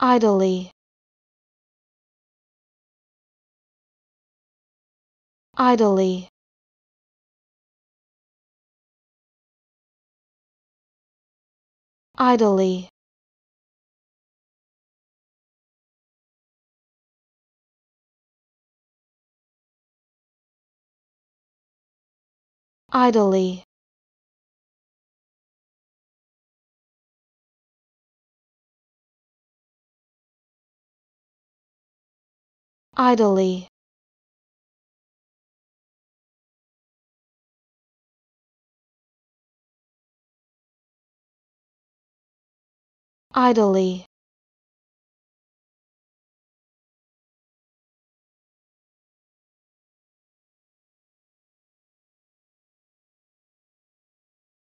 idly idly idly idly idly idly